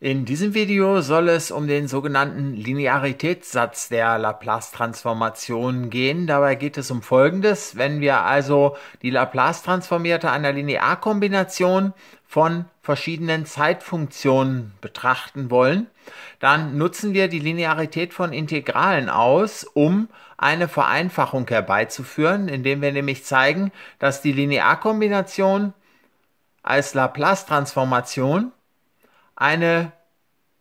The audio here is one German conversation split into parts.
In diesem Video soll es um den sogenannten Linearitätssatz der Laplace-Transformation gehen. Dabei geht es um Folgendes. Wenn wir also die Laplace-Transformierte einer Linearkombination von verschiedenen Zeitfunktionen betrachten wollen, dann nutzen wir die Linearität von Integralen aus, um eine Vereinfachung herbeizuführen, indem wir nämlich zeigen, dass die Linearkombination als Laplace-Transformation eine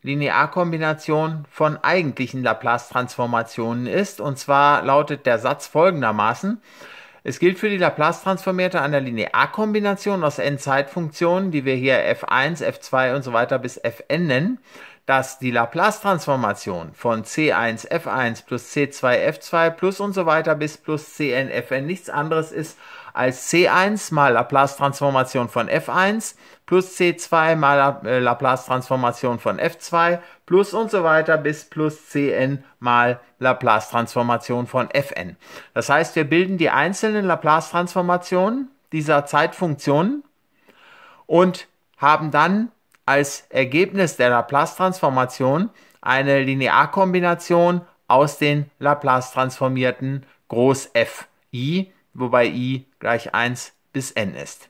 Linearkombination von eigentlichen Laplace-Transformationen ist. Und zwar lautet der Satz folgendermaßen. Es gilt für die Laplace-Transformierte einer Linearkombination aus n Zeitfunktionen, die wir hier f1, f2 und so weiter bis fn nennen, dass die Laplace-Transformation von C1F1 plus C2F2 plus und so weiter bis plus CNFN nichts anderes ist als C1 mal Laplace-Transformation von F1 plus C2 mal äh, Laplace-Transformation von F2 plus und so weiter bis plus Cn mal Laplace-Transformation von Fn. Das heißt, wir bilden die einzelnen Laplace-Transformationen dieser Zeitfunktionen und haben dann als Ergebnis der Laplace-Transformation eine Linearkombination aus den Laplace-transformierten Groß F i, wobei i gleich 1 bis n ist.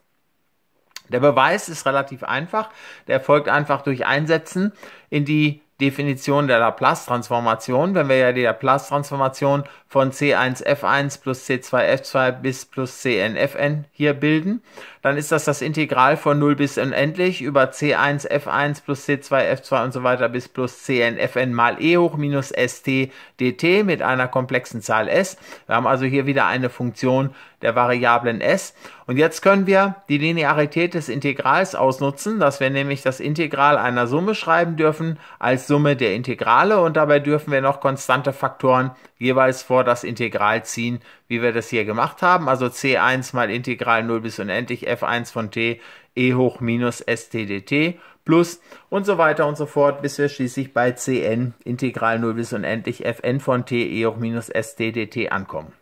Der Beweis ist relativ einfach. Der erfolgt einfach durch Einsetzen in die Definition der Laplace-Transformation. Wenn wir ja die Laplace-Transformation von C1F1 plus C2F2 bis plus CNFN hier bilden. Dann ist das das Integral von 0 bis unendlich über C1F1 plus C2F2 und so weiter bis plus CNFN mal E hoch minus ST dt mit einer komplexen Zahl S. Wir haben also hier wieder eine Funktion der Variablen S. Und jetzt können wir die Linearität des Integrals ausnutzen, dass wir nämlich das Integral einer Summe schreiben dürfen als Summe der Integrale und dabei dürfen wir noch konstante Faktoren jeweils vor das Integral ziehen, wie wir das hier gemacht haben. Also c1 mal Integral 0 bis unendlich f1 von t e hoch minus stdt plus und so weiter und so fort, bis wir schließlich bei cn Integral 0 bis unendlich fn von t e hoch minus stdt ankommen.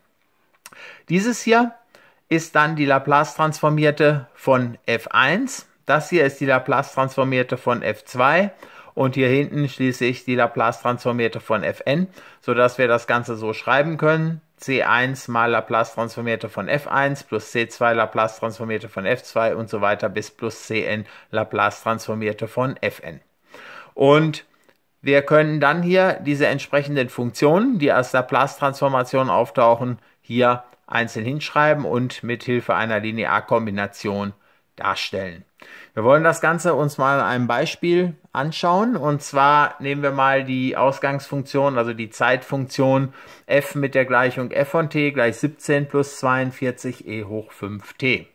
Dieses hier ist dann die Laplace-Transformierte von f1. Das hier ist die Laplace-Transformierte von f2 und hier hinten schließlich die Laplace-Transformierte von fn, sodass wir das Ganze so schreiben können. C1 mal Laplace-Transformierte von F1 plus C2 Laplace-Transformierte von F2 und so weiter bis plus Cn Laplace-Transformierte von Fn. Und wir können dann hier diese entsprechenden Funktionen, die als Laplace-Transformation auftauchen, hier einzeln hinschreiben und mit Hilfe einer Linearkombination darstellen. Wir wollen das Ganze uns mal an einem Beispiel anschauen. Und zwar nehmen wir mal die Ausgangsfunktion, also die Zeitfunktion f mit der Gleichung f von t gleich 17 plus 42e hoch 5t.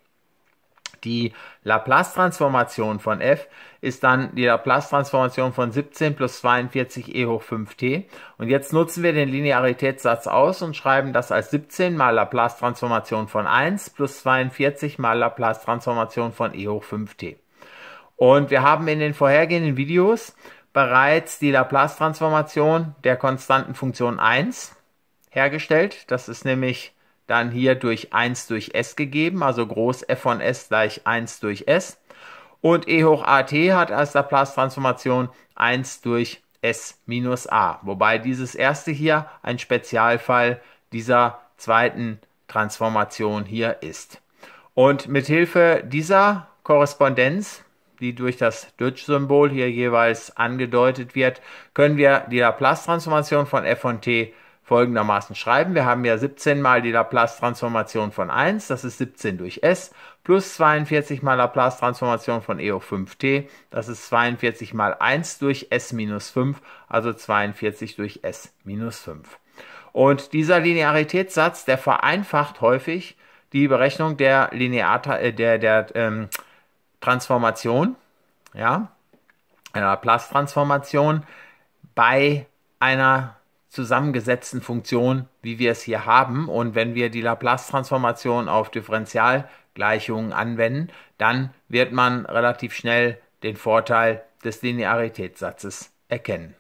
Die Laplace-Transformation von f ist dann die Laplace-Transformation von 17 plus 42 e hoch 5t. Und jetzt nutzen wir den Linearitätssatz aus und schreiben das als 17 mal Laplace-Transformation von 1 plus 42 mal Laplace-Transformation von e hoch 5t. Und wir haben in den vorhergehenden Videos bereits die Laplace-Transformation der konstanten Funktion 1 hergestellt. Das ist nämlich dann hier durch 1 durch s gegeben, also groß f von s gleich 1 durch s. Und e hoch at hat als Laplace-Transformation 1 durch s minus a, wobei dieses erste hier ein Spezialfall dieser zweiten Transformation hier ist. Und mit Hilfe dieser Korrespondenz, die durch das Dutch-Symbol hier jeweils angedeutet wird, können wir die Laplace-Transformation von f von t folgendermaßen schreiben. Wir haben ja 17 mal die Laplace-Transformation von 1, das ist 17 durch S, plus 42 mal Laplace-Transformation von E hoch 5t, das ist 42 mal 1 durch S minus 5, also 42 durch S minus 5. Und dieser Linearitätssatz, der vereinfacht häufig die Berechnung der, Linear äh, der, der ähm, Transformation, ja, einer Laplace-Transformation bei einer zusammengesetzten Funktion, wie wir es hier haben. Und wenn wir die Laplace-Transformation auf Differentialgleichungen anwenden, dann wird man relativ schnell den Vorteil des Linearitätssatzes erkennen.